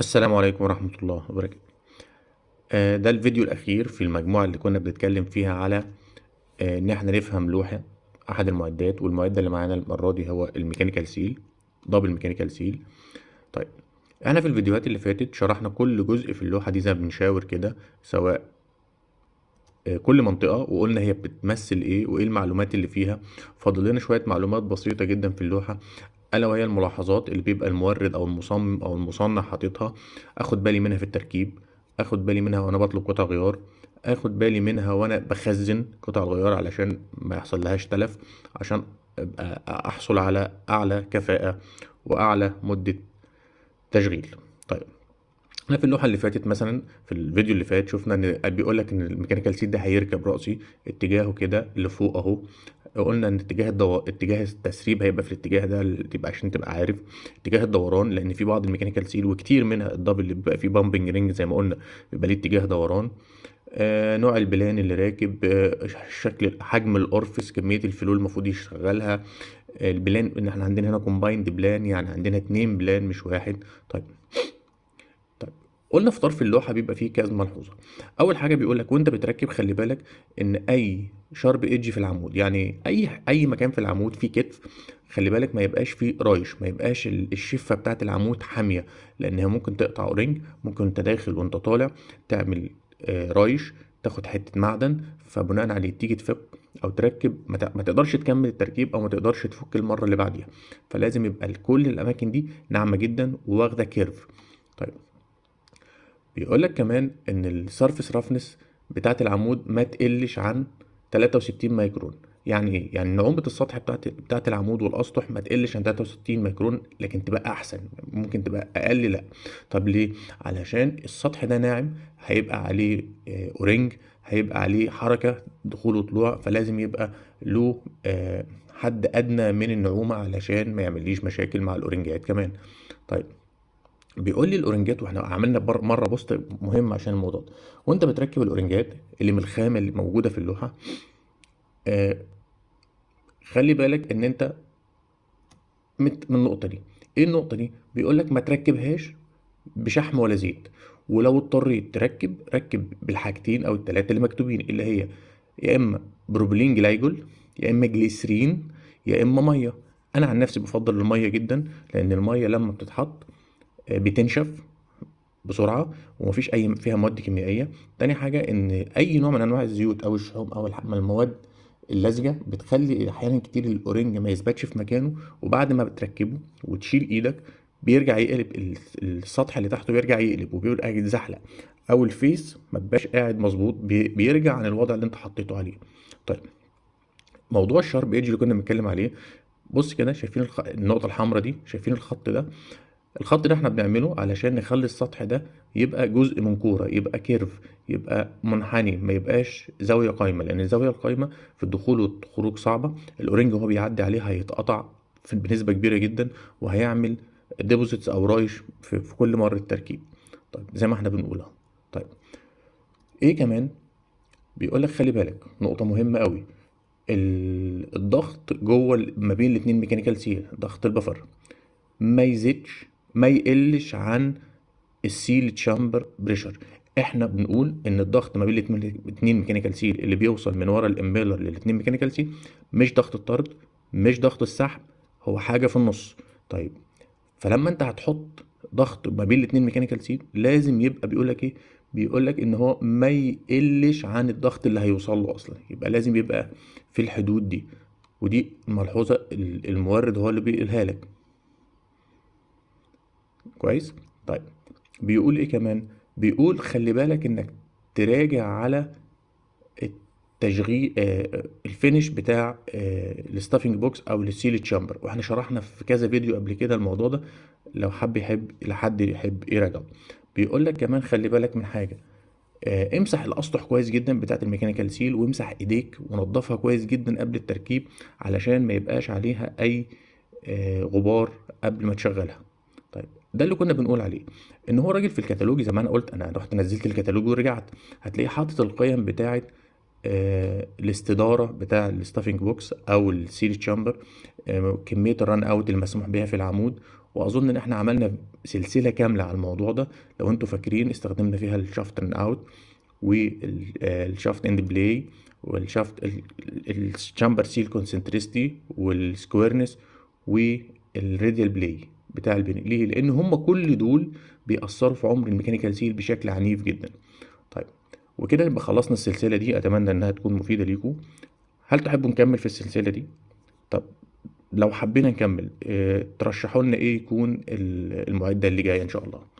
السلام عليكم ورحمة الله وبركاته آه، ده الفيديو الأخير في المجموعة اللي كنا بنتكلم فيها على آه، إن احنا نفهم لوحة أحد المعدات والمعدة اللي معانا المرة دي هو الميكانيكال سيل دبل ميكانيكال سيل طيب احنا في الفيديوهات اللي فاتت شرحنا كل جزء في اللوحة دي زي ما بنشاور كده سواء آه، كل منطقة وقلنا هي بتمثل ايه وايه المعلومات اللي فيها فاضل لنا شوية معلومات بسيطة جدا في اللوحة الا وهي الملاحظات اللي بيبقى المورد او المصمم او المصنع حاططها اخد بالي منها في التركيب اخد بالي منها وانا بطلب قطع غيار اخد بالي منها وانا بخزن قطع الغيار علشان ما يحصل لهاش تلف عشان ابقى احصل على اعلى كفاءة واعلى مدة تشغيل طيب احنا في اللوحه اللي فاتت مثلا في الفيديو اللي فات شفنا ان بيقول لك ان الميكانيكال سيت ده هيركب راسي اتجاهه كده لفوق اهو لو قلنا ان اتجاه الدو... اتجاه التسريب هيبقى في الاتجاه ده تبقى عشان تبقى عارف اتجاه الدوران لان في بعض الميكانيكال سيل وكتير منها الدبل اللي بيبقى فيه بامبنج رينج زي ما قلنا بيبقى ليه اتجاه دوران آه نوع البلان اللي راكب آه شكل حجم الأورفس كمية الفلو المفروض يشغلها البلان ان احنا عندنا هنا كومبايند بلان يعني عندنا اتنين بلان مش واحد طيب قلنا في طرف اللوحه بيبقى فيه كذا ملحوظه اول حاجه بيقول لك وانت بتركب خلي بالك ان اي شارب ايدج في العمود يعني اي اي مكان في العمود فيه كتف خلي بالك ما يبقاش فيه رايش ما يبقاش الشفه بتاعه العمود حاميه لانها ممكن تقطع اورنج ممكن انت داخل وانت طالع تعمل آه، رايش تاخد حته معدن فبناء عليه تيجي تفك او تركب ما تقدرش تكمل التركيب او ما تقدرش تفك المره اللي بعديها فلازم يبقى كل الاماكن دي ناعمه جدا وواخده كيرف طيب بيقولك كمان ان السرفس رفنس بتاعه العمود ما تقلش عن 63 مايكرون يعني ايه يعني ان السطح بتاعت بتاعه العمود والاسطح ما تقلش عن 63 مايكرون لكن تبقى احسن ممكن تبقى اقل لا طب ليه علشان السطح ده ناعم هيبقى عليه اورنج آه، هيبقى عليه حركه دخول وطلوع فلازم يبقى له آه، حد ادنى من النعومه علشان ما يعمليش مشاكل مع الاورنجات كمان طيب بيقول لي الاورنجات واحنا عملنا مره بوست مهم عشان الموضوع ده وانت بتركب الاورنجات اللي من الخامه اللي موجوده في اللوحه آه خلي بالك ان انت مت من النقطه دي ايه النقطه دي بيقول لك ما تركبهاش بشحم ولا زيت ولو اضطريت تركب ركب بالحاجتين او الثلاثه اللي مكتوبين اللي هي يا اما بروبلين جلايكول يا اما جليسرين يا اما ميه انا عن نفسي بفضل الميه جدا لان الميه لما بتتحط آه، بتنشف بسرعه ومفيش اي فيها مواد كيميائيه تاني حاجه ان اي نوع من انواع الزيوت او الشحوم او المواد اللزجه بتخلي احيانا كتير الاورنج ما يثبتش في مكانه وبعد ما بتركبه وتشيل ايدك بيرجع يقلب السطح اللي تحته بيرجع يقلب وبيبقى يتزحلق او الفيس ما بيبقاش قاعد مظبوط بيرجع عن الوضع اللي انت حطيته عليه طيب موضوع الشارب ايدج اللي كنا بنتكلم عليه بص كده شايفين النقطه الحمراء دي شايفين الخط ده الخط ده احنا بنعمله علشان نخلي السطح ده يبقى جزء من كورة يبقى كيرف يبقى منحني ما يبقاش زاوية قايمة لأن الزاوية القايمة في الدخول والخروج صعبة الأورنج وهو بيعدي عليه هيتقطع بنسبة كبيرة جدا وهيعمل ديبوزيتس أو رايش في, في كل مرة تركيب طيب زي ما احنا بنقولها طيب ايه كمان بيقول لك خلي بالك نقطة مهمة قوي الضغط جوه ما بين الاتنين ميكانيكال سيل ضغط البفر ما يزيدش ما يقلش عن السيل تشامبر بريشر احنا بنقول ان الضغط ما بين الاثنين ميكانيكال سيل اللي بيوصل من ورا الامبيلر للاثنين ميكانيكال سيل مش ضغط الطرد مش ضغط السحب هو حاجه في النص طيب فلما انت هتحط ضغط ما بين الاثنين ميكانيكال سيل لازم يبقى بيقول لك ايه بيقول لك ان هو ما يقلش عن الضغط اللي هيوصل له اصلا يبقى لازم يبقى في الحدود دي ودي ملحوظه المورد هو اللي بيقولها لك كويس طيب بيقول ايه كمان بيقول خلي بالك انك تراجع على التشغيل آه الفينش بتاع آه الستافنج بوكس او السيل تشامبر واحنا شرحنا في كذا فيديو قبل كده الموضوع ده لو حب يحب لحد يحب يراجعه بيقول لك كمان خلي بالك من حاجه آه امسح الاسطح كويس جدا بتاعت الميكانيكال سيل وامسح ايديك ونضفها كويس جدا قبل التركيب علشان ما يبقاش عليها اي آه، غبار قبل ما تشغلها ده اللي كنا بنقول عليه ان هو راجل في الكتالوج زي ما انا قلت انا رحت نزلت الكتالوج ورجعت هتلاقيه حاطط القيم بتاعه آه، الاستداره بتاع الستافنج بوكس او السيل تشامبر آه، كميه الران اوت المسموح بها في العمود واظن ان احنا عملنا سلسله كامله على الموضوع ده لو انتم فاكرين استخدمنا فيها الشافت ران اوت والشافت اند بلاي والشافت الشامبر سيل كونسنتريستي والسكويرنس والراديال بلاي بتاع البنج ليه لان هم كل دول بيأثروا في عمر الميكانيكال سيل بشكل عنيف جدا طيب وكده نبقى خلصنا السلسله دي اتمنى انها تكون مفيده ليكم هل تحبوا نكمل في السلسله دي طب لو حبينا نكمل اه ترشحوا لنا ايه يكون المعده اللي جايه ان شاء الله